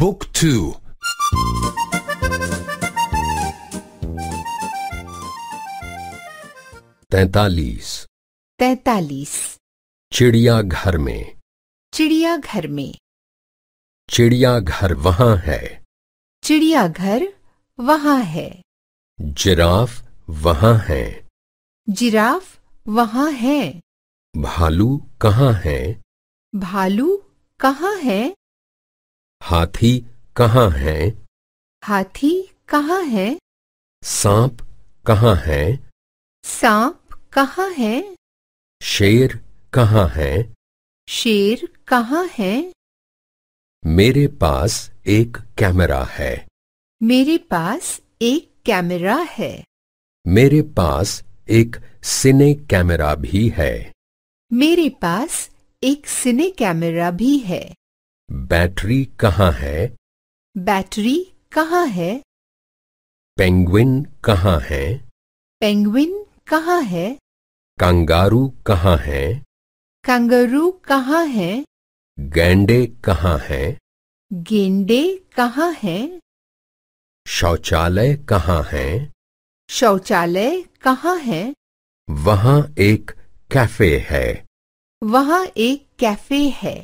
book to तैतालीस तैतालीस चिड़िया घर में चिड़िया घर में चिड़िया घर वहाँ है चिड़िया घर वहाँ है जिराफ वहाँ है जिराफ वहाँ है भालू कहाँ है भालू कहाँ है हाथी कहाँ है हाथी कहाँ है सांप कहाँ है सांप कहाँ है शेर कहाँ है शेर कहाँ है मेरे पास एक कैमरा है मेरे पास एक कैमरा है मेरे पास एक सिने कैमरा भी है मेरे पास एक सिने कैमरा भी है बैटरी कहाँ है बैटरी कहाँ है पेंगुइन कहाँ है पेंगुइन कहाँ है कंगारू कहाँ है कंगारू कहाँ है गेंडे कहाँ है गेंडे कहाँ है शौचालय कहाँ है शौचालय कहाँ है वहाँ एक कैफे है वहाँ एक कैफे है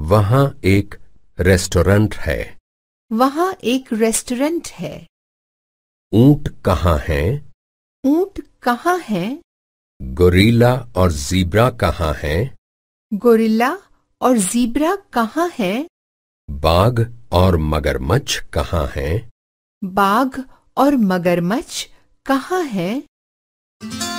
वहाँ एक रेस्टोरेंट है वहाँ एक रेस्टोरेंट है ऊंट कहाँ है ऊंट कहाँ है गोरिल्ला और जीब्रा कहाँ है गोरिल्ला और जीब्रा कहाँ है बाघ और मगरमच्छ कहाँ है बाघ और मगरमच्छ कहाँ है